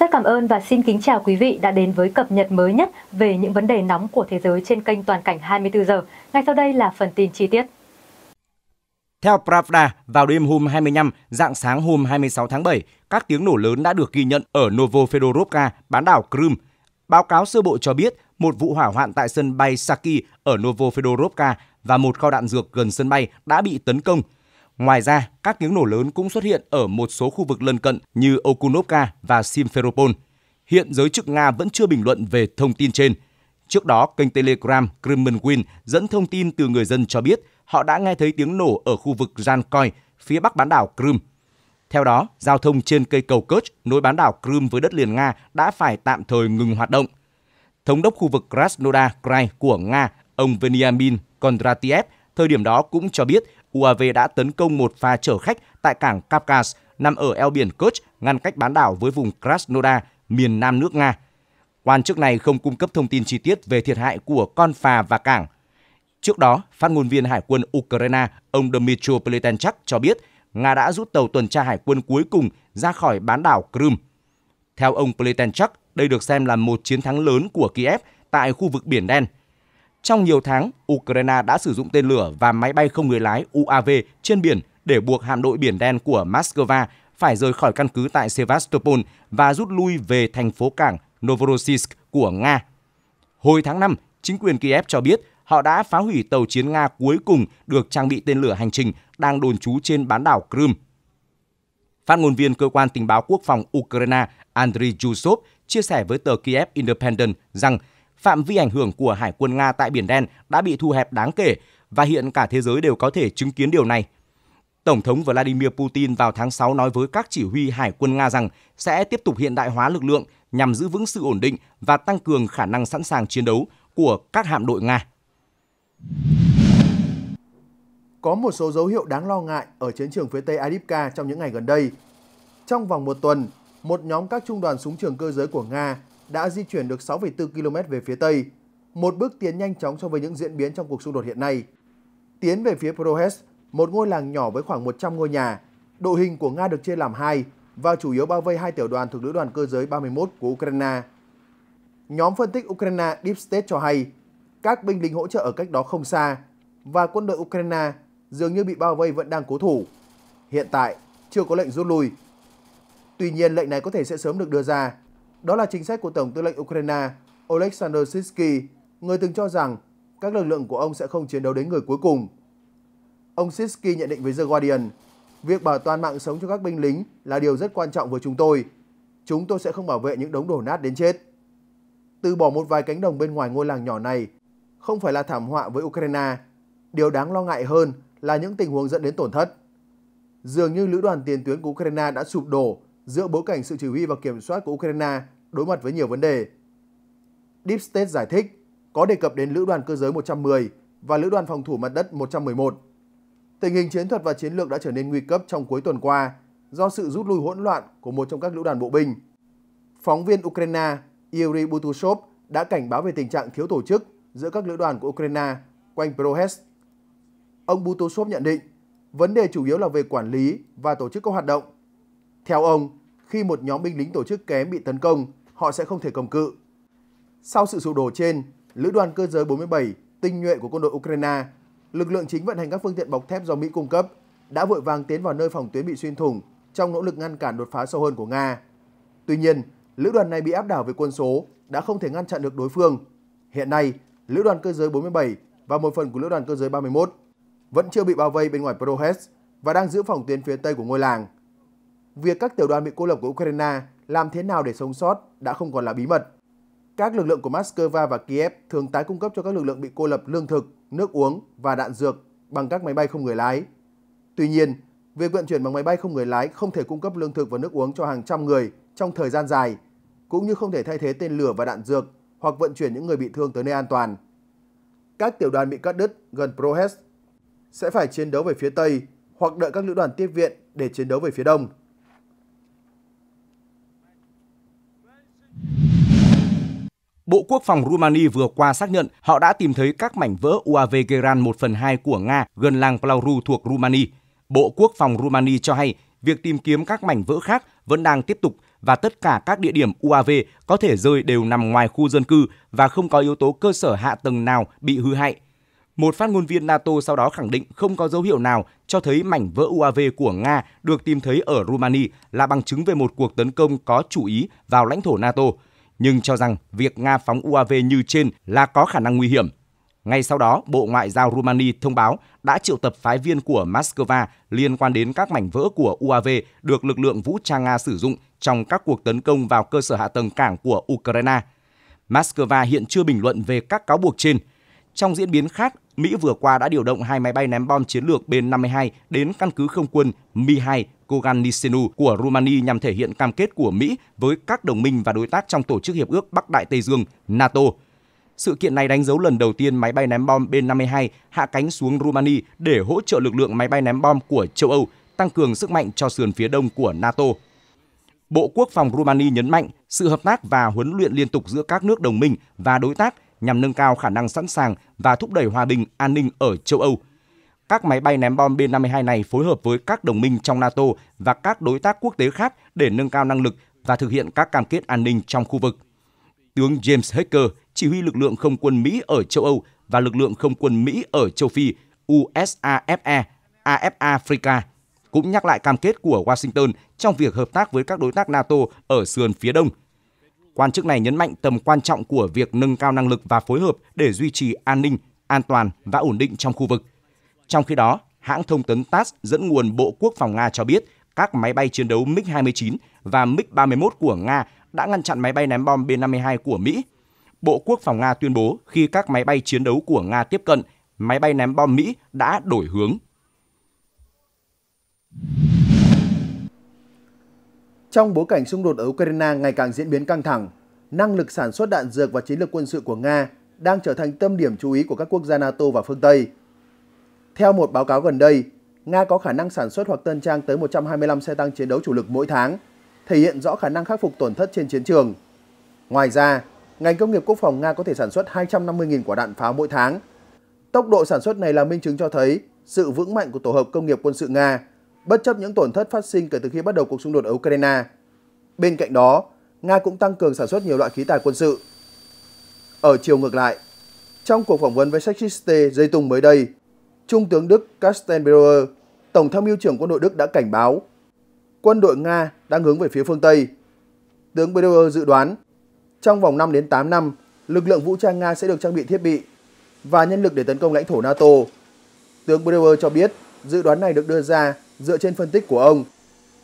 Rất cảm ơn và xin kính chào quý vị đã đến với cập nhật mới nhất về những vấn đề nóng của thế giới trên kênh Toàn cảnh 24 giờ. Ngay sau đây là phần tin chi tiết. Theo Pravda, vào đêm hôm 25, dạng sáng hôm 26 tháng 7, các tiếng nổ lớn đã được ghi nhận ở Novofedorovka, bán đảo Crimea. Báo cáo sơ bộ cho biết một vụ hỏa hoạn tại sân bay Saki ở Novofedorovka và một kho đạn dược gần sân bay đã bị tấn công Ngoài ra, các tiếng nổ lớn cũng xuất hiện ở một số khu vực lân cận như Okunovka và Simferopol. Hiện giới chức Nga vẫn chưa bình luận về thông tin trên. Trước đó, kênh Telegram Kremlinwin dẫn thông tin từ người dân cho biết họ đã nghe thấy tiếng nổ ở khu vực Jankoy, phía bắc bán đảo Crimea. Theo đó, giao thông trên cây cầu Kerch nối bán đảo Crimea với đất liền Nga đã phải tạm thời ngừng hoạt động. Thống đốc khu vực Krasnodar Krai của Nga, ông Veniamin Kondratiev, thời điểm đó cũng cho biết UAV đã tấn công một phà chở khách tại cảng Kavkaz nằm ở eo biển Kerch ngăn cách bán đảo với vùng Krasnodar, miền nam nước Nga. Quan chức này không cung cấp thông tin chi tiết về thiệt hại của con phà và cảng. Trước đó, phát ngôn viên Hải quân Ukraine ông Dmitry Pletenchak cho biết Nga đã rút tàu tuần tra hải quân cuối cùng ra khỏi bán đảo Crimea. Theo ông Pletenchak, đây được xem là một chiến thắng lớn của Kiev tại khu vực Biển Đen – trong nhiều tháng, Ukraine đã sử dụng tên lửa và máy bay không người lái UAV trên biển để buộc hạm đội Biển Đen của Moscow phải rời khỏi căn cứ tại Sevastopol và rút lui về thành phố cảng Novorossiysk của Nga. Hồi tháng 5, chính quyền Kiev cho biết họ đã phá hủy tàu chiến Nga cuối cùng được trang bị tên lửa hành trình đang đồn trú trên bán đảo Crimea. Phát ngôn viên Cơ quan Tình báo Quốc phòng Ukraine Andriy Yusov chia sẻ với tờ Kiev Independent rằng – phạm vi ảnh hưởng của Hải quân Nga tại Biển Đen đã bị thu hẹp đáng kể và hiện cả thế giới đều có thể chứng kiến điều này. Tổng thống Vladimir Putin vào tháng 6 nói với các chỉ huy Hải quân Nga rằng sẽ tiếp tục hiện đại hóa lực lượng nhằm giữ vững sự ổn định và tăng cường khả năng sẵn sàng chiến đấu của các hạm đội Nga. Có một số dấu hiệu đáng lo ngại ở chiến trường phía Tây Adipka trong những ngày gần đây. Trong vòng một tuần, một nhóm các trung đoàn súng trường cơ giới của Nga đã di chuyển được 6,4 km về phía Tây, một bước tiến nhanh chóng so với những diễn biến trong cuộc xung đột hiện nay. Tiến về phía Prohes, một ngôi làng nhỏ với khoảng 100 ngôi nhà, đội hình của Nga được chia làm hai và chủ yếu bao vây hai tiểu đoàn thuộc lữ đoàn cơ giới 31 của Ukraine. Nhóm phân tích Ukraine Deep State cho hay, các binh lính hỗ trợ ở cách đó không xa và quân đội Ukraine dường như bị bao vây vẫn đang cố thủ. Hiện tại, chưa có lệnh rút lui. Tuy nhiên, lệnh này có thể sẽ sớm được đưa ra đó là chính sách của Tổng tư lệnh Ukraine Oleksandr Sitsky, người từng cho rằng các lực lượng của ông sẽ không chiến đấu đến người cuối cùng. Ông Sitsky nhận định với The Guardian, việc bảo toàn mạng sống cho các binh lính là điều rất quan trọng với chúng tôi. Chúng tôi sẽ không bảo vệ những đống đổ nát đến chết. Từ bỏ một vài cánh đồng bên ngoài ngôi làng nhỏ này không phải là thảm họa với Ukraine. Điều đáng lo ngại hơn là những tình huống dẫn đến tổn thất. Dường như lữ đoàn tiền tuyến của Ukraine đã sụp đổ giữa bối cảnh sự chỉ huy và kiểm soát của Ukraine đối mặt với nhiều vấn đề. Deep State giải thích có đề cập đến lữ đoàn cơ giới 110 và lữ đoàn phòng thủ mặt đất 111. Tình hình chiến thuật và chiến lược đã trở nên nguy cấp trong cuối tuần qua do sự rút lui hỗn loạn của một trong các lữ đoàn bộ binh. Phóng viên Ukraine Yuri Butushov đã cảnh báo về tình trạng thiếu tổ chức giữa các lữ đoàn của Ukraine quanh Prohes. Ông Butushov nhận định vấn đề chủ yếu là về quản lý và tổ chức các hoạt động. Theo ông, khi một nhóm binh lính tổ chức kém bị tấn công họ sẽ không thể cầm cự. Sau sự sụp đổ trên, lữ đoàn cơ giới 47 tinh nhuệ của quân đội Ukraine, lực lượng chính vận hành các phương tiện bọc thép do Mỹ cung cấp, đã vội vàng tiến vào nơi phòng tuyến bị xuyên thủng trong nỗ lực ngăn cản đột phá sâu hơn của Nga. Tuy nhiên, lữ đoàn này bị áp đảo về quân số, đã không thể ngăn chặn được đối phương. Hiện nay, lữ đoàn cơ giới 47 và một phần của lữ đoàn cơ giới 31 vẫn chưa bị bao vây bên ngoài Prohes và đang giữ phòng tuyến phía tây của ngôi làng. Việc các tiểu đoàn bị cô lập của Ukraine làm thế nào để sống sót đã không còn là bí mật. Các lực lượng của Moscow và Kiev thường tái cung cấp cho các lực lượng bị cô lập lương thực, nước uống và đạn dược bằng các máy bay không người lái. Tuy nhiên, việc vận chuyển bằng máy bay không người lái không thể cung cấp lương thực và nước uống cho hàng trăm người trong thời gian dài, cũng như không thể thay thế tên lửa và đạn dược hoặc vận chuyển những người bị thương tới nơi an toàn. Các tiểu đoàn bị cắt đứt gần Prohes sẽ phải chiến đấu về phía Tây hoặc đợi các lữ đoàn tiếp viện để chiến đấu về phía Đông. Bộ Quốc phòng Rumani vừa qua xác nhận họ đã tìm thấy các mảnh vỡ UAV Geran 1 phần 2 của Nga gần làng Plauru thuộc Rumani. Bộ Quốc phòng Rumani cho hay việc tìm kiếm các mảnh vỡ khác vẫn đang tiếp tục và tất cả các địa điểm UAV có thể rơi đều nằm ngoài khu dân cư và không có yếu tố cơ sở hạ tầng nào bị hư hại. Một phát ngôn viên NATO sau đó khẳng định không có dấu hiệu nào cho thấy mảnh vỡ UAV của Nga được tìm thấy ở Rumani là bằng chứng về một cuộc tấn công có chủ ý vào lãnh thổ NATO nhưng cho rằng việc Nga phóng UAV như trên là có khả năng nguy hiểm. Ngay sau đó, Bộ Ngoại giao Rumani thông báo đã triệu tập phái viên của Moscow liên quan đến các mảnh vỡ của UAV được lực lượng vũ trang Nga sử dụng trong các cuộc tấn công vào cơ sở hạ tầng cảng của Ukraine. Moscow hiện chưa bình luận về các cáo buộc trên – trong diễn biến khác, Mỹ vừa qua đã điều động hai máy bay ném bom chiến lược B-52 đến căn cứ không quân Mi-2 Koganisenu của Romania nhằm thể hiện cam kết của Mỹ với các đồng minh và đối tác trong Tổ chức Hiệp ước Bắc Đại Tây Dương NATO. Sự kiện này đánh dấu lần đầu tiên máy bay ném bom B-52 hạ cánh xuống Romania để hỗ trợ lực lượng máy bay ném bom của châu Âu, tăng cường sức mạnh cho sườn phía đông của NATO. Bộ Quốc phòng Romania nhấn mạnh sự hợp tác và huấn luyện liên tục giữa các nước đồng minh và đối tác nhằm nâng cao khả năng sẵn sàng và thúc đẩy hòa bình, an ninh ở châu Âu. Các máy bay ném bom B-52 này phối hợp với các đồng minh trong NATO và các đối tác quốc tế khác để nâng cao năng lực và thực hiện các cam kết an ninh trong khu vực. Tướng James Hacker, chỉ huy lực lượng không quân Mỹ ở châu Âu và lực lượng không quân Mỹ ở châu Phi USAFE, AF Africa, cũng nhắc lại cam kết của Washington trong việc hợp tác với các đối tác NATO ở sườn phía đông – Quan chức này nhấn mạnh tầm quan trọng của việc nâng cao năng lực và phối hợp để duy trì an ninh, an toàn và ổn định trong khu vực. Trong khi đó, hãng thông tấn TASS dẫn nguồn Bộ Quốc phòng Nga cho biết các máy bay chiến đấu MiG-29 và MiG-31 của Nga đã ngăn chặn máy bay ném bom B-52 của Mỹ. Bộ Quốc phòng Nga tuyên bố khi các máy bay chiến đấu của Nga tiếp cận, máy bay ném bom Mỹ đã đổi hướng. Trong bối cảnh xung đột ở Ukraine ngày càng diễn biến căng thẳng, năng lực sản xuất đạn dược và chiến lược quân sự của Nga đang trở thành tâm điểm chú ý của các quốc gia NATO và phương Tây. Theo một báo cáo gần đây, Nga có khả năng sản xuất hoặc tân trang tới 125 xe tăng chiến đấu chủ lực mỗi tháng, thể hiện rõ khả năng khắc phục tổn thất trên chiến trường. Ngoài ra, ngành công nghiệp quốc phòng Nga có thể sản xuất 250.000 quả đạn pháo mỗi tháng. Tốc độ sản xuất này là minh chứng cho thấy sự vững mạnh của tổ hợp công nghiệp quân sự Nga bất chấp những tổn thất phát sinh kể từ khi bắt đầu cuộc xung đột ở Ukraine. Bên cạnh đó, Nga cũng tăng cường sản xuất nhiều loại khí tài quân sự. Ở chiều ngược lại, trong cuộc phỏng vấn với Sexiste dây tung mới đây, Trung tướng Đức Kastenbauer, Tổng tham mưu trưởng quân đội Đức đã cảnh báo quân đội Nga đang hướng về phía phương Tây. Tướng Bauer dự đoán trong vòng 5 đến 8 năm, lực lượng vũ trang Nga sẽ được trang bị thiết bị và nhân lực để tấn công lãnh thổ NATO. Tướng Bauer cho biết dự đoán này được đưa ra dựa trên phân tích của ông,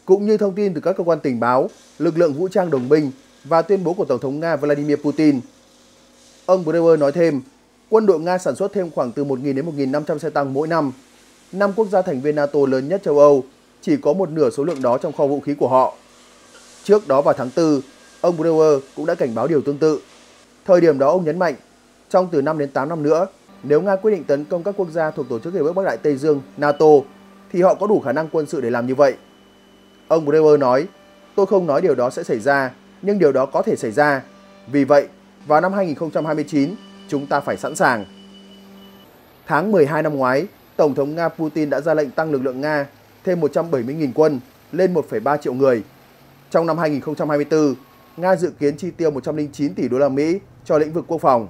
cũng như thông tin từ các cơ quan tình báo, lực lượng vũ trang đồng minh và tuyên bố của Tổng thống Nga Vladimir Putin. Ông Brewer nói thêm, quân đội Nga sản xuất thêm khoảng từ 1.000 đến 1.500 xe tăng mỗi năm. Năm quốc gia thành viên NATO lớn nhất châu Âu chỉ có một nửa số lượng đó trong kho vũ khí của họ. Trước đó vào tháng 4, ông Brewer cũng đã cảnh báo điều tương tự. Thời điểm đó ông nhấn mạnh, trong từ 5 đến 8 năm nữa, nếu Nga quyết định tấn công các quốc gia thuộc Tổ chức Hiệp ước Bắc Đại Tây Dương NATO thì họ có đủ khả năng quân sự để làm như vậy. Ông Brewer nói, tôi không nói điều đó sẽ xảy ra, nhưng điều đó có thể xảy ra. Vì vậy, vào năm 2029, chúng ta phải sẵn sàng. Tháng 12 năm ngoái, Tổng thống Nga Putin đã ra lệnh tăng lực lượng Nga thêm 170.000 quân lên 1,3 triệu người. Trong năm 2024, Nga dự kiến chi tiêu 109 tỷ đô la Mỹ cho lĩnh vực quốc phòng.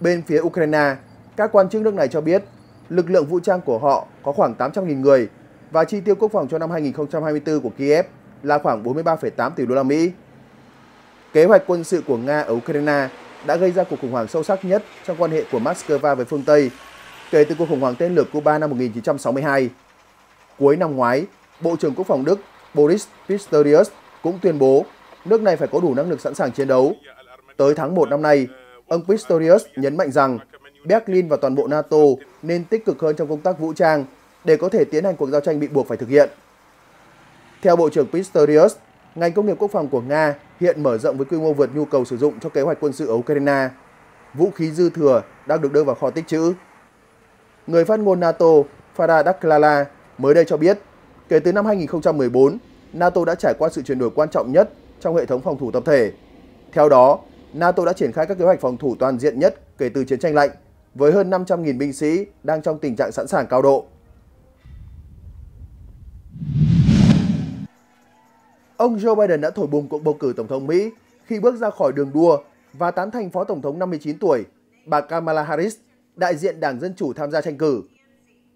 Bên phía Ukraine, các quan chức nước này cho biết lực lượng vũ trang của họ có khoảng 800.000 người và chi tiêu quốc phòng cho năm 2024 của Kiev là khoảng 43,8 tỷ đô la Mỹ. Kế hoạch quân sự của Nga ở Ukraine đã gây ra cuộc khủng hoảng sâu sắc nhất trong quan hệ của Moscow với phương Tây kể từ cuộc khủng hoảng tên lửa Cuba năm 1962. Cuối năm ngoái, Bộ trưởng Quốc phòng Đức Boris Pistorius cũng tuyên bố nước này phải có đủ năng lực sẵn sàng chiến đấu. Tới tháng 1 năm nay, ông Pistorius nhấn mạnh rằng Berlin và toàn bộ NATO nên tích cực hơn trong công tác vũ trang để có thể tiến hành cuộc giao tranh bị buộc phải thực hiện. Theo Bộ trưởng Pistorius, ngành công nghiệp quốc phòng của Nga hiện mở rộng với quy mô vượt nhu cầu sử dụng cho kế hoạch quân sự ở Ukraine. Vũ khí dư thừa đang được đưa vào kho tích trữ. Người phát ngôn NATO Farah Daklala mới đây cho biết, kể từ năm 2014, NATO đã trải qua sự chuyển đổi quan trọng nhất trong hệ thống phòng thủ tập thể. Theo đó, NATO đã triển khai các kế hoạch phòng thủ toàn diện nhất kể từ chiến tranh lạnh với hơn 500.000 binh sĩ đang trong tình trạng sẵn sàng cao độ. Ông Joe Biden đã thổi bùng cuộc bầu cử Tổng thống Mỹ khi bước ra khỏi đường đua và tán thành Phó Tổng thống 59 tuổi, bà Kamala Harris, đại diện Đảng Dân Chủ tham gia tranh cử.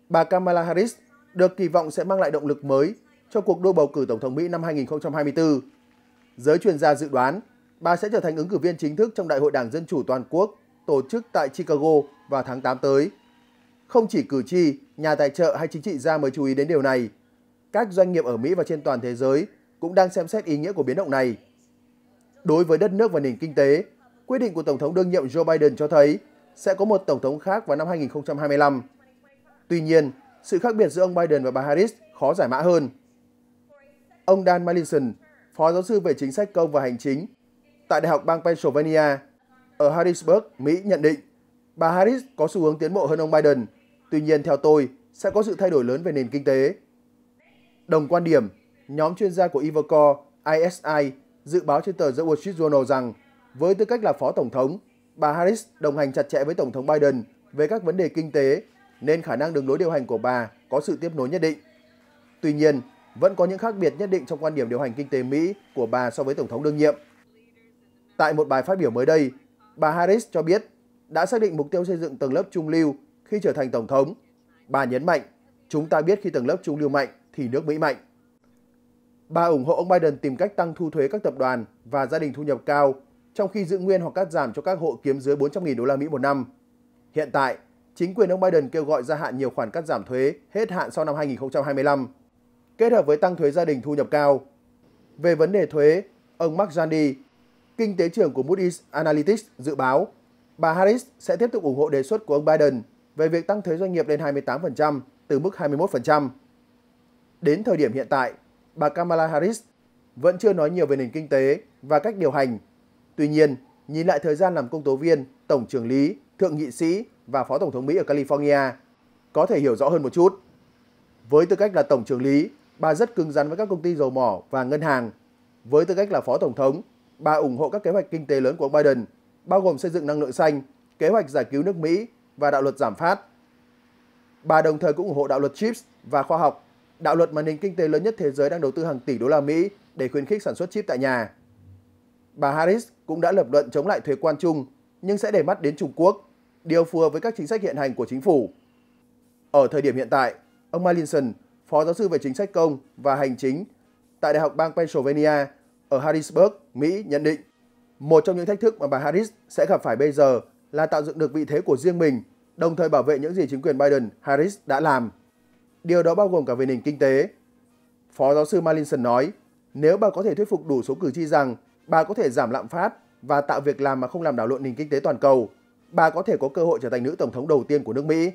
Bà Kamala Harris được kỳ vọng sẽ mang lại động lực mới cho cuộc đua bầu cử Tổng thống Mỹ năm 2024. Giới chuyên gia dự đoán bà sẽ trở thành ứng cử viên chính thức trong Đại hội Đảng Dân Chủ Toàn quốc tổ chức tại Chicago vào tháng 8 tới. Không chỉ cử tri, nhà tài trợ hay chính trị gia mới chú ý đến điều này, các doanh nghiệp ở Mỹ và trên toàn thế giới cũng đang xem xét ý nghĩa của biến động này. Đối với đất nước và nền kinh tế, quyết định của Tổng thống đương nhiệm Joe Biden cho thấy sẽ có một Tổng thống khác vào năm 2025. Tuy nhiên, sự khác biệt giữa ông Biden và bà Harris khó giải mã hơn. Ông Dan Mallison, Phó Giáo sư về Chính sách Công và Hành chính tại Đại học bang Pennsylvania ở Harrisburg, Mỹ nhận định bà Harris có xu hướng tiến bộ hơn ông Biden. Tuy nhiên, theo tôi, sẽ có sự thay đổi lớn về nền kinh tế. Đồng quan điểm, nhóm chuyên gia của Ivocor, ISI dự báo trên tờ The Wall Street Journal rằng với tư cách là phó tổng thống, bà Harris đồng hành chặt chẽ với tổng thống Biden về các vấn đề kinh tế nên khả năng đường lối điều hành của bà có sự tiếp nối nhất định. Tuy nhiên, vẫn có những khác biệt nhất định trong quan điểm điều hành kinh tế Mỹ của bà so với tổng thống đương nhiệm. Tại một bài phát biểu mới đây, Bà Harris cho biết đã xác định mục tiêu xây dựng tầng lớp trung lưu khi trở thành tổng thống. Bà nhấn mạnh, chúng ta biết khi tầng lớp trung lưu mạnh thì nước Mỹ mạnh. Bà ủng hộ ông Biden tìm cách tăng thu thuế các tập đoàn và gia đình thu nhập cao, trong khi giữ nguyên hoặc cắt giảm cho các hộ kiếm dưới 400.000 đô la Mỹ một năm. Hiện tại, chính quyền ông Biden kêu gọi gia hạn nhiều khoản cắt giảm thuế hết hạn sau năm 2025, kết hợp với tăng thuế gia đình thu nhập cao. Về vấn đề thuế, ông Mark Zandi, kinh tế trưởng của Moody's Analytics dự báo bà Harris sẽ tiếp tục ủng hộ đề xuất của ông Biden về việc tăng thuế doanh nghiệp lên 28% từ mức 21%. Đến thời điểm hiện tại, bà Kamala Harris vẫn chưa nói nhiều về nền kinh tế và cách điều hành. Tuy nhiên, nhìn lại thời gian làm công tố viên, tổng trưởng lý, thượng nghị sĩ và phó tổng thống Mỹ ở California, có thể hiểu rõ hơn một chút. Với tư cách là tổng trưởng lý, bà rất cứng rắn với các công ty dầu mỏ và ngân hàng. Với tư cách là phó tổng thống, bà ủng hộ các kế hoạch kinh tế lớn của ông Biden, bao gồm xây dựng năng lượng xanh, kế hoạch giải cứu nước Mỹ và đạo luật giảm phát. Bà đồng thời cũng ủng hộ đạo luật chips và khoa học, đạo luật mà nền kinh tế lớn nhất thế giới đang đầu tư hàng tỷ đô la Mỹ để khuyến khích sản xuất chip tại nhà. Bà Harris cũng đã lập luận chống lại thuế quan chung nhưng sẽ để mắt đến Trung Quốc, điều phù hợp với các chính sách hiện hành của chính phủ. Ở thời điểm hiện tại, ông Malinson, phó giáo sư về chính sách công và hành chính tại Đại học bang Pennsylvania ở Harrisburg, Mỹ nhận định một trong những thách thức mà bà Harris sẽ gặp phải bây giờ là tạo dựng được vị thế của riêng mình, đồng thời bảo vệ những gì chính quyền Biden, Harris đã làm. Điều đó bao gồm cả về nền kinh tế. Phó giáo sư Malinson nói, nếu bà có thể thuyết phục đủ số cử tri rằng bà có thể giảm lạm phát và tạo việc làm mà không làm đảo lộn nền kinh tế toàn cầu, bà có thể có cơ hội trở thành nữ tổng thống đầu tiên của nước Mỹ.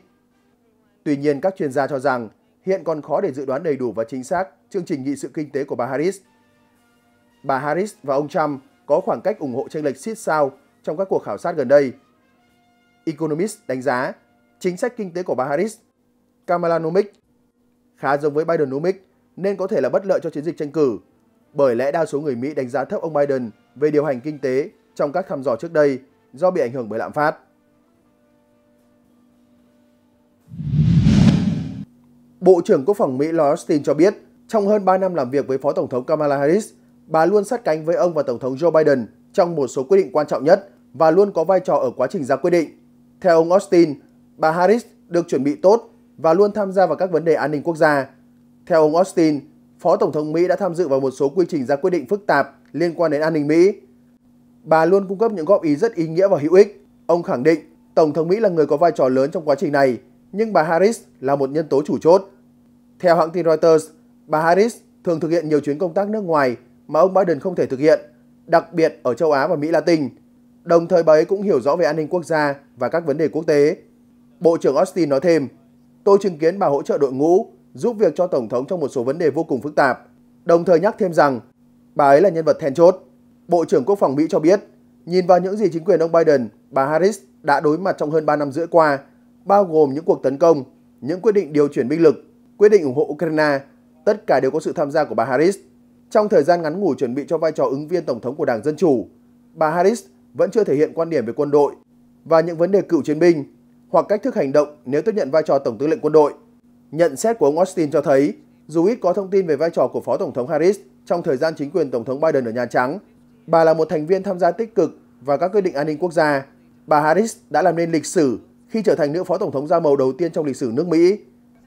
Tuy nhiên, các chuyên gia cho rằng hiện còn khó để dự đoán đầy đủ và chính xác chương trình nghị sự kinh tế của bà Harris – bà Harris và ông Trump có khoảng cách ủng hộ tranh lệch siết sao trong các cuộc khảo sát gần đây. Economist đánh giá chính sách kinh tế của bà Harris, Kamala Kamaلاnomics, khá giống với Bidenomics nên có thể là bất lợi cho chiến dịch tranh cử, bởi lẽ đa số người Mỹ đánh giá thấp ông Biden về điều hành kinh tế trong các thăm dò trước đây do bị ảnh hưởng bởi lạm phát. Bộ trưởng Quốc phòng Mỹ Lloyd Austin cho biết, trong hơn 3 năm làm việc với Phó Tổng thống Kamala Harris, bà luôn sát cánh với ông và Tổng thống Joe Biden trong một số quyết định quan trọng nhất và luôn có vai trò ở quá trình ra quyết định. Theo ông Austin, bà Harris được chuẩn bị tốt và luôn tham gia vào các vấn đề an ninh quốc gia. Theo ông Austin, Phó Tổng thống Mỹ đã tham dự vào một số quy trình ra quyết định phức tạp liên quan đến an ninh Mỹ. Bà luôn cung cấp những góp ý rất ý nghĩa và hữu ích. Ông khẳng định Tổng thống Mỹ là người có vai trò lớn trong quá trình này, nhưng bà Harris là một nhân tố chủ chốt. Theo hãng tin Reuters, bà Harris thường thực hiện nhiều chuyến công tác nước ngoài mà ông Biden không thể thực hiện, đặc biệt ở châu Á và Mỹ Latin. Đồng thời bà ấy cũng hiểu rõ về an ninh quốc gia và các vấn đề quốc tế. Bộ trưởng Austin nói thêm, tôi chứng kiến bà hỗ trợ đội ngũ, giúp việc cho Tổng thống trong một số vấn đề vô cùng phức tạp, đồng thời nhắc thêm rằng bà ấy là nhân vật then chốt. Bộ trưởng Quốc phòng Mỹ cho biết, nhìn vào những gì chính quyền ông Biden, bà Harris đã đối mặt trong hơn 3 năm rưỡi qua, bao gồm những cuộc tấn công, những quyết định điều chuyển binh lực, quyết định ủng hộ Ukraine, tất cả đều có sự tham gia của bà Harris. Trong thời gian ngắn ngủi chuẩn bị cho vai trò ứng viên Tổng thống của Đảng Dân Chủ, bà Harris vẫn chưa thể hiện quan điểm về quân đội và những vấn đề cựu chiến binh hoặc cách thức hành động nếu tiếp nhận vai trò Tổng tư lệnh quân đội. Nhận xét của ông Austin cho thấy, dù ít có thông tin về vai trò của Phó Tổng thống Harris trong thời gian chính quyền Tổng thống Biden ở Nhà Trắng, bà là một thành viên tham gia tích cực vào các quyết định an ninh quốc gia. Bà Harris đã làm nên lịch sử khi trở thành nữ Phó Tổng thống da màu đầu tiên trong lịch sử nước Mỹ.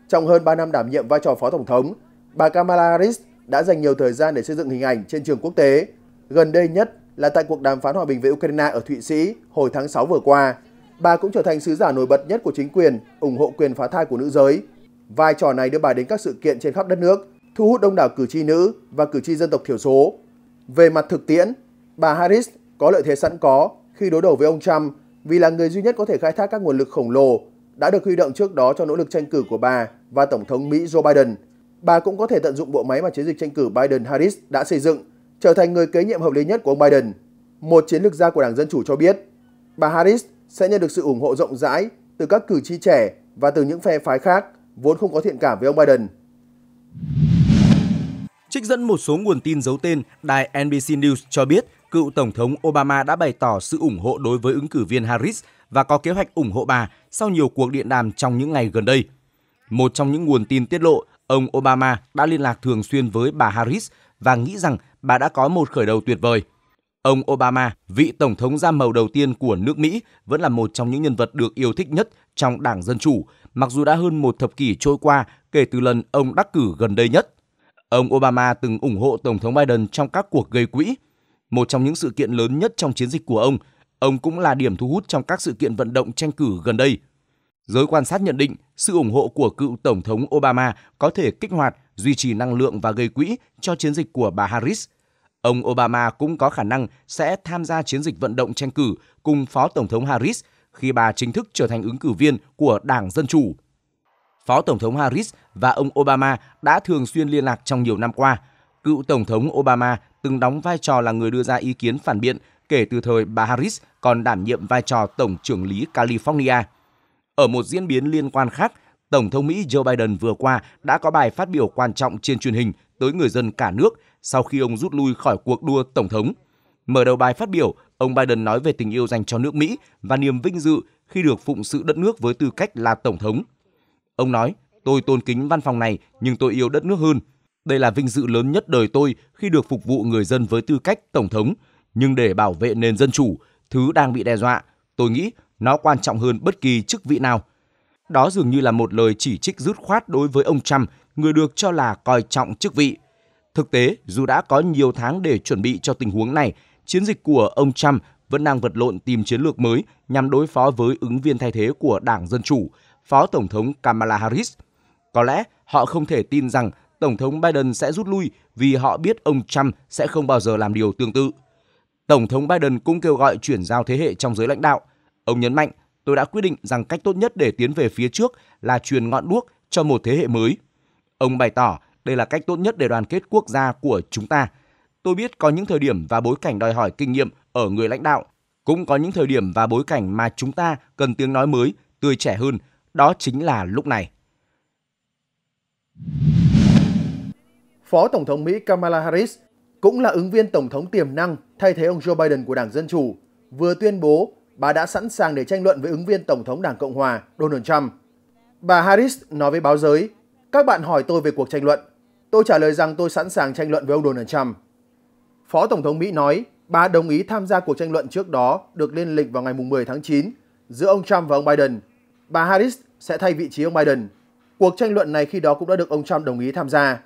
Trong hơn 3 năm đảm nhiệm vai trò Phó Tổng thống, bà Kamala Harris đã dành nhiều thời gian để xây dựng hình ảnh trên trường quốc tế, gần đây nhất là tại cuộc đàm phán hòa bình với Ukraine ở Thụy Sĩ hồi tháng 6 vừa qua. Bà cũng trở thành sứ giả nổi bật nhất của chính quyền ủng hộ quyền phá thai của nữ giới. Vai trò này đưa bà đến các sự kiện trên khắp đất nước, thu hút đông đảo cử tri nữ và cử tri dân tộc thiểu số. Về mặt thực tiễn, bà Harris có lợi thế sẵn có khi đối đầu với ông Trump vì là người duy nhất có thể khai thác các nguồn lực khổng lồ đã được huy động trước đó cho nỗ lực tranh cử của bà và Tổng thống Mỹ Joe Biden – bà cũng có thể tận dụng bộ máy mà chiến dịch tranh cử Biden-Harris đã xây dựng, trở thành người kế nhiệm hợp lý nhất của ông Biden. Một chiến lược gia của Đảng Dân Chủ cho biết, bà Harris sẽ nhận được sự ủng hộ rộng rãi từ các cử tri trẻ và từ những phe phái khác vốn không có thiện cảm với ông Biden. Trích dẫn một số nguồn tin giấu tên, đài NBC News cho biết cựu Tổng thống Obama đã bày tỏ sự ủng hộ đối với ứng cử viên Harris và có kế hoạch ủng hộ bà sau nhiều cuộc điện đàm trong những ngày gần đây. Một trong những nguồn tin tiết lộ, Ông Obama đã liên lạc thường xuyên với bà Harris và nghĩ rằng bà đã có một khởi đầu tuyệt vời. Ông Obama, vị tổng thống da màu đầu tiên của nước Mỹ, vẫn là một trong những nhân vật được yêu thích nhất trong Đảng Dân Chủ, mặc dù đã hơn một thập kỷ trôi qua kể từ lần ông đắc cử gần đây nhất. Ông Obama từng ủng hộ Tổng thống Biden trong các cuộc gây quỹ. Một trong những sự kiện lớn nhất trong chiến dịch của ông, ông cũng là điểm thu hút trong các sự kiện vận động tranh cử gần đây – Giới quan sát nhận định sự ủng hộ của cựu Tổng thống Obama có thể kích hoạt, duy trì năng lượng và gây quỹ cho chiến dịch của bà Harris. Ông Obama cũng có khả năng sẽ tham gia chiến dịch vận động tranh cử cùng Phó Tổng thống Harris khi bà chính thức trở thành ứng cử viên của Đảng Dân Chủ. Phó Tổng thống Harris và ông Obama đã thường xuyên liên lạc trong nhiều năm qua. Cựu Tổng thống Obama từng đóng vai trò là người đưa ra ý kiến phản biện kể từ thời bà Harris còn đảm nhiệm vai trò Tổng trưởng lý California – ở một diễn biến liên quan khác, Tổng thống Mỹ Joe Biden vừa qua đã có bài phát biểu quan trọng trên truyền hình tới người dân cả nước sau khi ông rút lui khỏi cuộc đua Tổng thống. Mở đầu bài phát biểu, ông Biden nói về tình yêu dành cho nước Mỹ và niềm vinh dự khi được phụng sự đất nước với tư cách là Tổng thống. Ông nói, tôi tôn kính văn phòng này nhưng tôi yêu đất nước hơn. Đây là vinh dự lớn nhất đời tôi khi được phục vụ người dân với tư cách Tổng thống. Nhưng để bảo vệ nền dân chủ, thứ đang bị đe dọa, tôi nghĩ nó quan trọng hơn bất kỳ chức vị nào. Đó dường như là một lời chỉ trích rút khoát đối với ông Trump, người được cho là coi trọng chức vị. Thực tế, dù đã có nhiều tháng để chuẩn bị cho tình huống này, chiến dịch của ông Trump vẫn đang vật lộn tìm chiến lược mới nhằm đối phó với ứng viên thay thế của Đảng Dân Chủ, Phó Tổng thống Kamala Harris. Có lẽ họ không thể tin rằng Tổng thống Biden sẽ rút lui vì họ biết ông Trump sẽ không bao giờ làm điều tương tự. Tổng thống Biden cũng kêu gọi chuyển giao thế hệ trong giới lãnh đạo – Ông nhấn mạnh, tôi đã quyết định rằng cách tốt nhất để tiến về phía trước là truyền ngọn đuốc cho một thế hệ mới. Ông bày tỏ đây là cách tốt nhất để đoàn kết quốc gia của chúng ta. Tôi biết có những thời điểm và bối cảnh đòi hỏi kinh nghiệm ở người lãnh đạo, cũng có những thời điểm và bối cảnh mà chúng ta cần tiếng nói mới, tươi trẻ hơn, đó chính là lúc này. Phó Tổng thống Mỹ Kamala Harris cũng là ứng viên Tổng thống tiềm năng thay thế ông Joe Biden của Đảng Dân Chủ, vừa tuyên bố bà đã sẵn sàng để tranh luận với ứng viên Tổng thống Đảng Cộng Hòa Donald Trump. Bà Harris nói với báo giới, các bạn hỏi tôi về cuộc tranh luận. Tôi trả lời rằng tôi sẵn sàng tranh luận với ông Donald Trump. Phó Tổng thống Mỹ nói bà đồng ý tham gia cuộc tranh luận trước đó được lên lịch vào ngày 10 tháng 9 giữa ông Trump và ông Biden. Bà Harris sẽ thay vị trí ông Biden. Cuộc tranh luận này khi đó cũng đã được ông Trump đồng ý tham gia.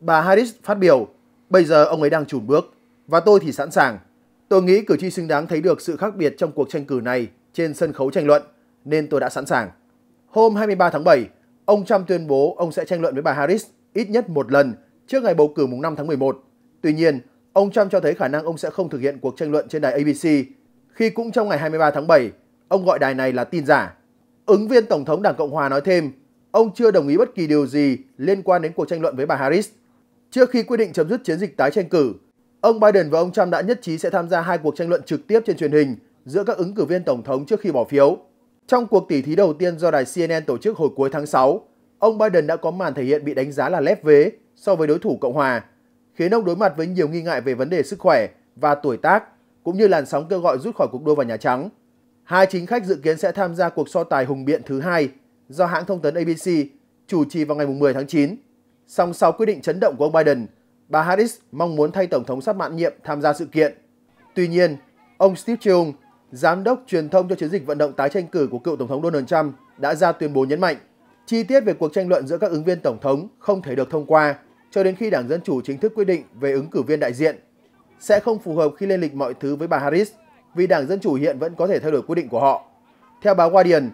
Bà Harris phát biểu, bây giờ ông ấy đang chùn bước và tôi thì sẵn sàng. Tôi nghĩ cử tri xứng đáng thấy được sự khác biệt trong cuộc tranh cử này trên sân khấu tranh luận, nên tôi đã sẵn sàng. Hôm 23 tháng 7, ông Trump tuyên bố ông sẽ tranh luận với bà Harris ít nhất một lần trước ngày bầu cử mùng 5 tháng 11. Tuy nhiên, ông Trump cho thấy khả năng ông sẽ không thực hiện cuộc tranh luận trên đài ABC khi cũng trong ngày 23 tháng 7, ông gọi đài này là tin giả. Ứng viên Tổng thống Đảng Cộng Hòa nói thêm, ông chưa đồng ý bất kỳ điều gì liên quan đến cuộc tranh luận với bà Harris. Trước khi quyết định chấm dứt chiến dịch tái tranh cử, Ông Biden và ông Trump đã nhất trí sẽ tham gia hai cuộc tranh luận trực tiếp trên truyền hình giữa các ứng cử viên tổng thống trước khi bỏ phiếu. Trong cuộc tỉ thí đầu tiên do đài CNN tổ chức hồi cuối tháng 6, ông Biden đã có màn thể hiện bị đánh giá là lép vế so với đối thủ Cộng hòa, khiến ông đối mặt với nhiều nghi ngại về vấn đề sức khỏe và tuổi tác, cũng như làn sóng kêu gọi rút khỏi cuộc đua vào Nhà Trắng. Hai chính khách dự kiến sẽ tham gia cuộc so tài hùng biện thứ hai do hãng thông tấn ABC chủ trì vào ngày 10 tháng 9. Song sau quyết định chấn động của ông Biden, bà Harris mong muốn thay Tổng thống sắp mãn nhiệm tham gia sự kiện. Tuy nhiên, ông Steve Chung, giám đốc truyền thông cho chiến dịch vận động tái tranh cử của cựu Tổng thống Donald Trump, đã ra tuyên bố nhấn mạnh chi tiết về cuộc tranh luận giữa các ứng viên Tổng thống không thể được thông qua cho đến khi Đảng Dân Chủ chính thức quyết định về ứng cử viên đại diện. Sẽ không phù hợp khi lên lịch mọi thứ với bà Harris vì Đảng Dân Chủ hiện vẫn có thể thay đổi quyết định của họ. Theo báo Guardian,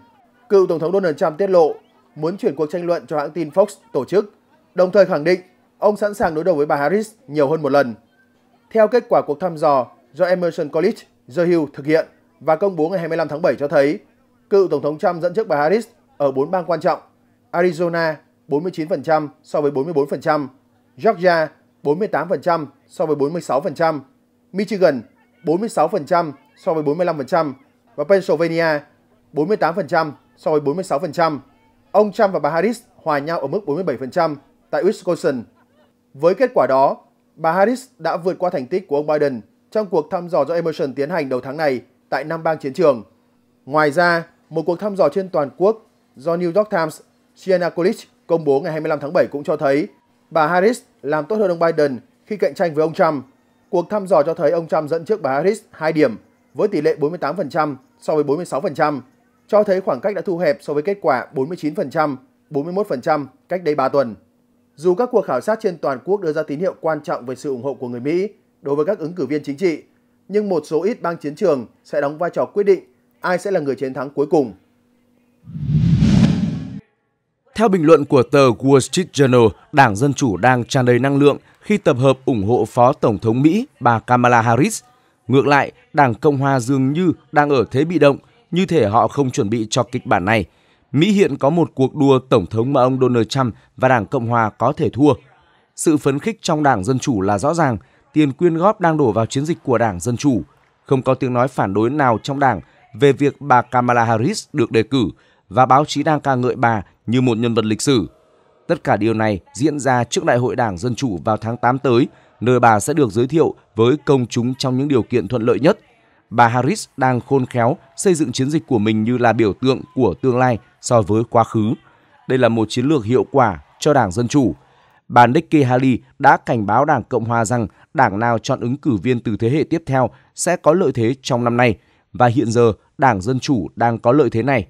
cựu Tổng thống Donald Trump tiết lộ muốn chuyển cuộc tranh luận cho hãng tin Fox tổ chức, đồng thời khẳng định ông sẵn sàng đối đầu với bà Harris nhiều hơn một lần. Theo kết quả cuộc thăm dò do Emerson College, The Hill thực hiện và công bố ngày 25 tháng 7 cho thấy, cựu Tổng thống Trump dẫn trước bà Harris ở 4 bang quan trọng, Arizona 49% so với 44%, Georgia 48% so với 46%, Michigan 46% so với 45% và Pennsylvania 48% so với 46%. Ông Trump và bà Harris hòa nhau ở mức 47% tại Wisconsin với kết quả đó, bà Harris đã vượt qua thành tích của ông Biden trong cuộc thăm dò do Emerson tiến hành đầu tháng này tại năm bang chiến trường. Ngoài ra, một cuộc thăm dò trên toàn quốc do New York Times Siena College công bố ngày 25 tháng 7 cũng cho thấy bà Harris làm tốt hơn ông Biden khi cạnh tranh với ông Trump. Cuộc thăm dò cho thấy ông Trump dẫn trước bà Harris 2 điểm với tỷ lệ 48% so với 46%, cho thấy khoảng cách đã thu hẹp so với kết quả 49%, 41% cách đây 3 tuần. Dù các cuộc khảo sát trên toàn quốc đưa ra tín hiệu quan trọng về sự ủng hộ của người Mỹ đối với các ứng cử viên chính trị, nhưng một số ít bang chiến trường sẽ đóng vai trò quyết định ai sẽ là người chiến thắng cuối cùng. Theo bình luận của tờ Wall Street Journal, Đảng Dân Chủ đang tràn đầy năng lượng khi tập hợp ủng hộ Phó Tổng thống Mỹ bà Kamala Harris. Ngược lại, Đảng Cộng Hòa dường như đang ở thế bị động, như thể họ không chuẩn bị cho kịch bản này – Mỹ hiện có một cuộc đua tổng thống mà ông Donald Trump và Đảng Cộng hòa có thể thua. Sự phấn khích trong Đảng Dân chủ là rõ ràng, tiền quyên góp đang đổ vào chiến dịch của Đảng Dân chủ. Không có tiếng nói phản đối nào trong Đảng về việc bà Kamala Harris được đề cử và báo chí đang ca ngợi bà như một nhân vật lịch sử. Tất cả điều này diễn ra trước Đại hội Đảng Dân chủ vào tháng 8 tới, nơi bà sẽ được giới thiệu với công chúng trong những điều kiện thuận lợi nhất. Bà Harris đang khôn khéo xây dựng chiến dịch của mình như là biểu tượng của tương lai so với quá khứ. Đây là một chiến lược hiệu quả cho Đảng Dân Chủ. Bà Nikki Haley đã cảnh báo Đảng Cộng Hòa rằng đảng nào chọn ứng cử viên từ thế hệ tiếp theo sẽ có lợi thế trong năm nay và hiện giờ Đảng Dân Chủ đang có lợi thế này.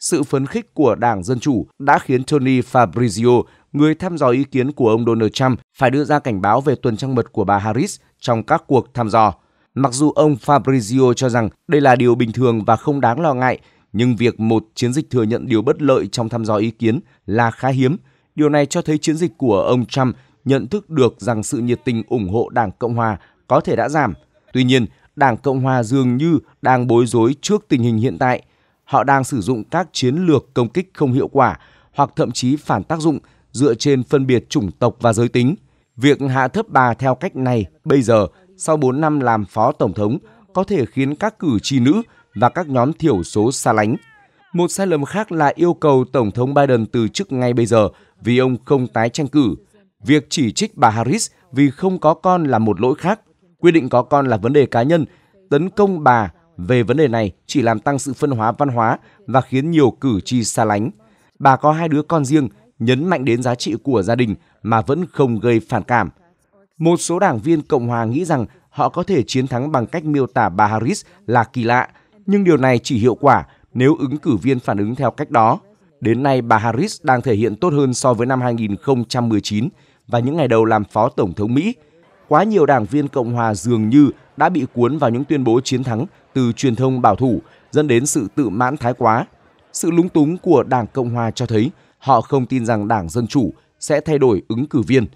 Sự phấn khích của Đảng Dân Chủ đã khiến Tony Fabrizio, người thăm dò ý kiến của ông Donald Trump, phải đưa ra cảnh báo về tuần trăng mật của bà Harris trong các cuộc thăm dò. Mặc dù ông Fabrizio cho rằng đây là điều bình thường và không đáng lo ngại, nhưng việc một chiến dịch thừa nhận điều bất lợi trong thăm dò ý kiến là khá hiếm. Điều này cho thấy chiến dịch của ông Trump nhận thức được rằng sự nhiệt tình ủng hộ Đảng Cộng Hòa có thể đã giảm. Tuy nhiên, Đảng Cộng Hòa dường như đang bối rối trước tình hình hiện tại. Họ đang sử dụng các chiến lược công kích không hiệu quả hoặc thậm chí phản tác dụng dựa trên phân biệt chủng tộc và giới tính. Việc hạ thấp bà theo cách này bây giờ sau 4 năm làm phó tổng thống có thể khiến các cử tri nữ và các nhóm thiểu số xa lánh. Một sai lầm khác là yêu cầu Tổng thống Biden từ chức ngay bây giờ vì ông không tái tranh cử. Việc chỉ trích bà Harris vì không có con là một lỗi khác. Quy định có con là vấn đề cá nhân. Tấn công bà về vấn đề này chỉ làm tăng sự phân hóa văn hóa và khiến nhiều cử tri xa lánh. Bà có hai đứa con riêng, nhấn mạnh đến giá trị của gia đình mà vẫn không gây phản cảm. Một số đảng viên Cộng hòa nghĩ rằng họ có thể chiến thắng bằng cách miêu tả bà Harris là kỳ lạ nhưng điều này chỉ hiệu quả nếu ứng cử viên phản ứng theo cách đó. Đến nay, bà Harris đang thể hiện tốt hơn so với năm 2019 và những ngày đầu làm phó tổng thống Mỹ. Quá nhiều đảng viên Cộng hòa dường như đã bị cuốn vào những tuyên bố chiến thắng từ truyền thông bảo thủ, dẫn đến sự tự mãn thái quá. Sự lúng túng của Đảng Cộng hòa cho thấy họ không tin rằng Đảng Dân chủ sẽ thay đổi ứng cử viên.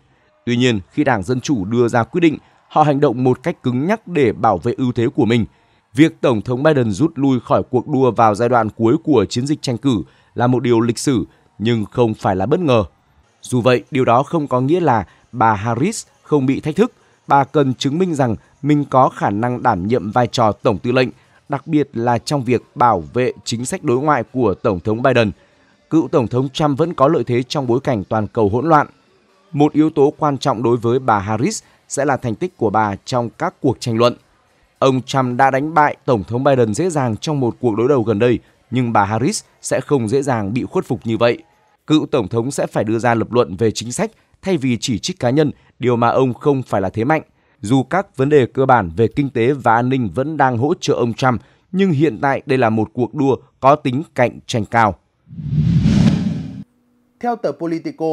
Tuy nhiên, khi Đảng Dân chủ đưa ra quyết định, họ hành động một cách cứng nhắc để bảo vệ ưu thế của mình – Việc Tổng thống Biden rút lui khỏi cuộc đua vào giai đoạn cuối của chiến dịch tranh cử là một điều lịch sử nhưng không phải là bất ngờ. Dù vậy, điều đó không có nghĩa là bà Harris không bị thách thức. Bà cần chứng minh rằng mình có khả năng đảm nhiệm vai trò Tổng tư lệnh, đặc biệt là trong việc bảo vệ chính sách đối ngoại của Tổng thống Biden. Cựu Tổng thống Trump vẫn có lợi thế trong bối cảnh toàn cầu hỗn loạn. Một yếu tố quan trọng đối với bà Harris sẽ là thành tích của bà trong các cuộc tranh luận – Ông Trump đã đánh bại Tổng thống Biden dễ dàng trong một cuộc đối đầu gần đây, nhưng bà Harris sẽ không dễ dàng bị khuất phục như vậy. Cựu Tổng thống sẽ phải đưa ra lập luận về chính sách thay vì chỉ trích cá nhân, điều mà ông không phải là thế mạnh. Dù các vấn đề cơ bản về kinh tế và an ninh vẫn đang hỗ trợ ông Trump, nhưng hiện tại đây là một cuộc đua có tính cạnh tranh cao. Theo tờ Politico,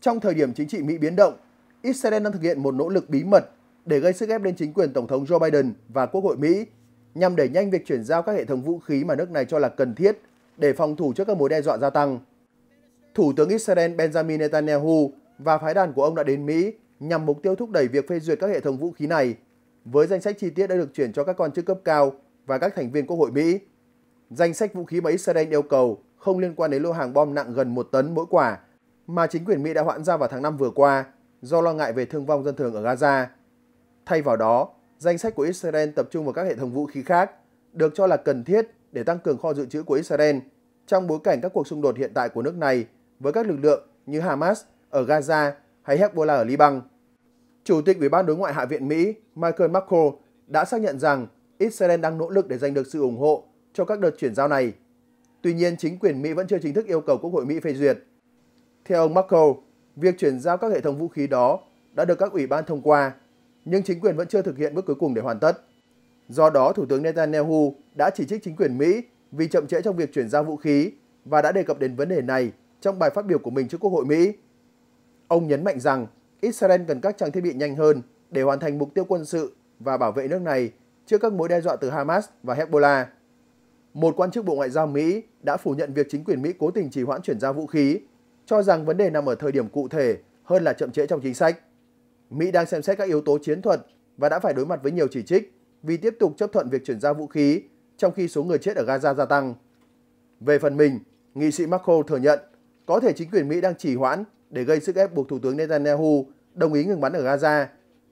trong thời điểm chính trị Mỹ biến động, Israel đang thực hiện một nỗ lực bí mật để gây sức ép lên chính quyền Tổng thống Joe Biden và Quốc hội Mỹ nhằm đẩy nhanh việc chuyển giao các hệ thống vũ khí mà nước này cho là cần thiết để phòng thủ trước các mối đe dọa gia tăng. Thủ tướng Israel Benjamin Netanyahu và phái đoàn của ông đã đến Mỹ nhằm mục tiêu thúc đẩy việc phê duyệt các hệ thống vũ khí này, với danh sách chi tiết đã được chuyển cho các quan chức cấp cao và các thành viên Quốc hội Mỹ. Danh sách vũ khí mà Israel yêu cầu không liên quan đến lô hàng bom nặng gần 1 tấn mỗi quả mà chính quyền Mỹ đã hoãn ra vào tháng 5 vừa qua do lo ngại về thương vong dân thường ở Gaza. Thay vào đó, danh sách của Israel tập trung vào các hệ thống vũ khí khác, được cho là cần thiết để tăng cường kho dự trữ của Israel trong bối cảnh các cuộc xung đột hiện tại của nước này với các lực lượng như Hamas ở Gaza hay Hezbollah ở Liban. Chủ tịch Ủy ban Đối ngoại Hạ viện Mỹ Michael Marco đã xác nhận rằng Israel đang nỗ lực để giành được sự ủng hộ cho các đợt chuyển giao này. Tuy nhiên, chính quyền Mỹ vẫn chưa chính thức yêu cầu Quốc hội Mỹ phê duyệt. Theo ông Marco việc chuyển giao các hệ thống vũ khí đó đã được các ủy ban thông qua nhưng chính quyền vẫn chưa thực hiện bước cuối cùng để hoàn tất. Do đó, Thủ tướng Netanyahu đã chỉ trích chính quyền Mỹ vì chậm trễ trong việc chuyển giao vũ khí và đã đề cập đến vấn đề này trong bài phát biểu của mình trước Quốc hội Mỹ. Ông nhấn mạnh rằng Israel cần các trang thiết bị nhanh hơn để hoàn thành mục tiêu quân sự và bảo vệ nước này trước các mối đe dọa từ Hamas và Hezbollah. Một quan chức Bộ Ngoại giao Mỹ đã phủ nhận việc chính quyền Mỹ cố tình trì hoãn chuyển giao vũ khí, cho rằng vấn đề nằm ở thời điểm cụ thể hơn là chậm trễ trong chính sách. Mỹ đang xem xét các yếu tố chiến thuật và đã phải đối mặt với nhiều chỉ trích vì tiếp tục chấp thuận việc chuyển giao vũ khí trong khi số người chết ở Gaza gia tăng. Về phần mình, nghị sĩ Marco thừa nhận có thể chính quyền Mỹ đang trì hoãn để gây sức ép buộc Thủ tướng Netanyahu đồng ý ngừng bắn ở Gaza,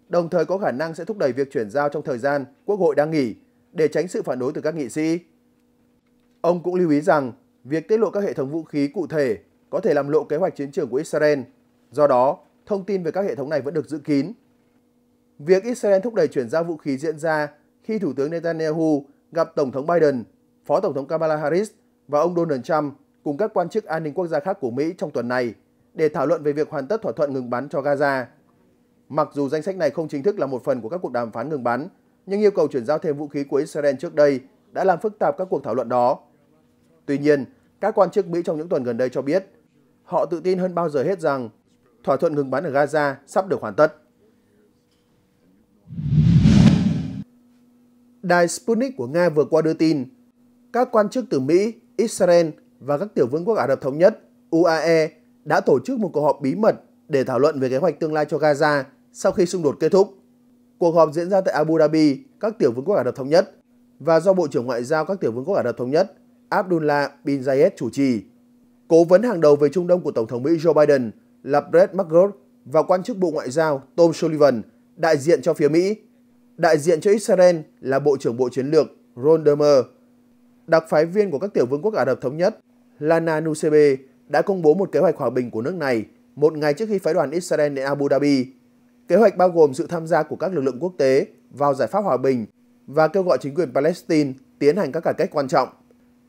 đồng thời có khả năng sẽ thúc đẩy việc chuyển giao trong thời gian Quốc hội đang nghỉ để tránh sự phản đối từ các nghị sĩ. Ông cũng lưu ý rằng việc tiết lộ các hệ thống vũ khí cụ thể có thể làm lộ kế hoạch chiến trường của Israel. Do đó, thông tin về các hệ thống này vẫn được giữ kín. Việc Israel thúc đẩy chuyển giao vũ khí diễn ra khi Thủ tướng Netanyahu gặp Tổng thống Biden, Phó Tổng thống Kamala Harris và ông Donald Trump cùng các quan chức an ninh quốc gia khác của Mỹ trong tuần này để thảo luận về việc hoàn tất thỏa thuận ngừng bắn cho Gaza. Mặc dù danh sách này không chính thức là một phần của các cuộc đàm phán ngừng bắn, nhưng yêu cầu chuyển giao thêm vũ khí của Israel trước đây đã làm phức tạp các cuộc thảo luận đó. Tuy nhiên, các quan chức Mỹ trong những tuần gần đây cho biết, họ tự tin hơn bao giờ hết rằng thỏa thuận ngừng bắn ở Gaza sắp được hoàn tất. Đài Sputnik của Nga vừa qua đưa tin, các quan chức từ Mỹ, Israel và các tiểu vương quốc Ả Rập Thống Nhất UAE đã tổ chức một cuộc họp bí mật để thảo luận về kế hoạch tương lai cho Gaza sau khi xung đột kết thúc. Cuộc họp diễn ra tại Abu Dhabi, các tiểu vương quốc Ả Rập Thống Nhất và do Bộ trưởng Ngoại giao các tiểu vương quốc Ả Rập Thống Nhất Abdullah bin Zayed chủ trì. Cố vấn hàng đầu về Trung Đông của Tổng thống Mỹ Joe Biden là Brett McGurk và quan chức Bộ Ngoại giao Tom Sullivan, đại diện cho phía Mỹ. Đại diện cho Israel là Bộ trưởng Bộ Chiến lược Ron Dermer. Đặc phái viên của các tiểu vương quốc Ả Rập Thống Nhất Lana Nusebe đã công bố một kế hoạch hòa bình của nước này một ngày trước khi phái đoàn Israel đến Abu Dhabi. Kế hoạch bao gồm sự tham gia của các lực lượng quốc tế vào giải pháp hòa bình và kêu gọi chính quyền Palestine tiến hành các cải cách quan trọng.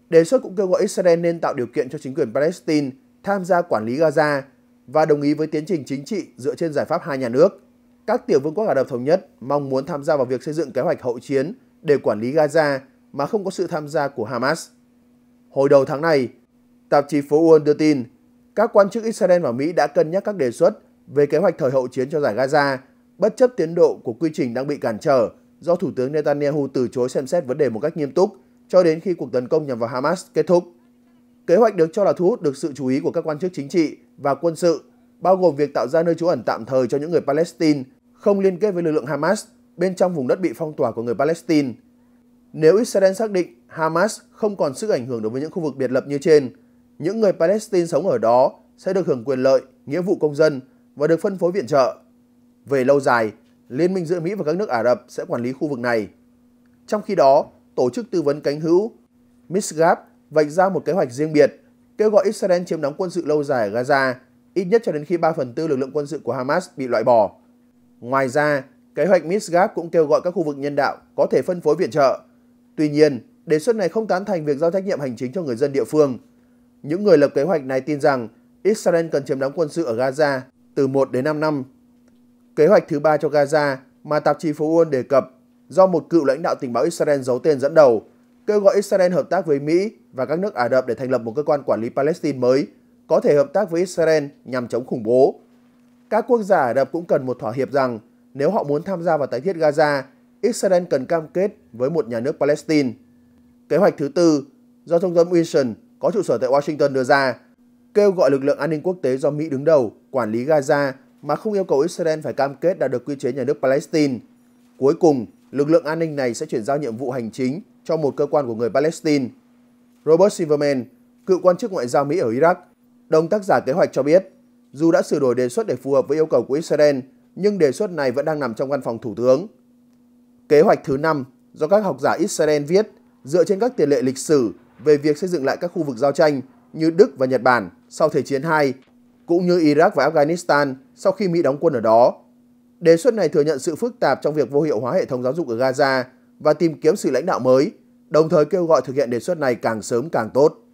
Đề xuất cũng kêu gọi Israel nên tạo điều kiện cho chính quyền Palestine tham gia quản lý Gaza và đồng ý với tiến trình chính trị dựa trên giải pháp hai nhà nước. Các tiểu vương quốc Ả Rập Thống Nhất mong muốn tham gia vào việc xây dựng kế hoạch hậu chiến để quản lý Gaza mà không có sự tham gia của Hamas. Hồi đầu tháng này, tạp chí Phố Uôn đưa tin các quan chức Israel và Mỹ đã cân nhắc các đề xuất về kế hoạch thời hậu chiến cho giải Gaza, bất chấp tiến độ của quy trình đang bị cản trở do Thủ tướng Netanyahu từ chối xem xét vấn đề một cách nghiêm túc cho đến khi cuộc tấn công nhằm vào Hamas kết thúc. Kế hoạch được cho là thu hút được sự chú ý của các quan chức chính trị và quân sự, bao gồm việc tạo ra nơi trú ẩn tạm thời cho những người Palestine không liên kết với lực lượng Hamas bên trong vùng đất bị phong tỏa của người Palestine. Nếu Israel xác định Hamas không còn sức ảnh hưởng đối với những khu vực biệt lập như trên, những người Palestine sống ở đó sẽ được hưởng quyền lợi, nghĩa vụ công dân và được phân phối viện trợ. Về lâu dài, liên minh giữa Mỹ và các nước Ả Rập sẽ quản lý khu vực này. Trong khi đó, tổ chức tư vấn cánh hữu Misgab vạch ra một kế hoạch riêng biệt kêu gọi Israel chiếm đóng quân sự lâu dài ở Gaza, ít nhất cho đến khi 3 phần tư lực lượng quân sự của Hamas bị loại bỏ. Ngoài ra, kế hoạch Misgab cũng kêu gọi các khu vực nhân đạo có thể phân phối viện trợ. Tuy nhiên, đề xuất này không tán thành việc giao trách nhiệm hành chính cho người dân địa phương. Những người lập kế hoạch này tin rằng Israel cần chiếm đóng quân sự ở Gaza từ 1 đến 5 năm. Kế hoạch thứ ba cho Gaza mà tạp chí Phố Uôn đề cập do một cựu lãnh đạo tình báo Israel giấu tên dẫn đầu kêu gọi Israel hợp tác với Mỹ và các nước Ả Rập để thành lập một cơ quan quản lý Palestine mới, có thể hợp tác với Israel nhằm chống khủng bố. Các quốc gia Ả Rập cũng cần một thỏa hiệp rằng nếu họ muốn tham gia vào tái thiết Gaza, Israel cần cam kết với một nhà nước Palestine. Kế hoạch thứ tư do Thông tấn Wilson có trụ sở tại Washington đưa ra kêu gọi lực lượng an ninh quốc tế do Mỹ đứng đầu quản lý Gaza mà không yêu cầu Israel phải cam kết đạt được quy chế nhà nước Palestine. Cuối cùng, lực lượng an ninh này sẽ chuyển giao nhiệm vụ hành chính cho một cơ quan của người Palestine. Robert Silverman, cựu quan chức ngoại giao Mỹ ở Iraq, đồng tác giả kế hoạch cho biết, dù đã sửa đổi đề xuất để phù hợp với yêu cầu của Israel, nhưng đề xuất này vẫn đang nằm trong văn phòng thủ tướng. Kế hoạch thứ 5 do các học giả Israel viết dựa trên các tiền lệ lịch sử về việc xây dựng lại các khu vực giao tranh như Đức và Nhật Bản sau Thế chiến II, cũng như Iraq và Afghanistan sau khi Mỹ đóng quân ở đó. Đề xuất này thừa nhận sự phức tạp trong việc vô hiệu hóa hệ thống giáo dục ở Gaza và tìm kiếm sự lãnh đạo mới, đồng thời kêu gọi thực hiện đề xuất này càng sớm càng tốt.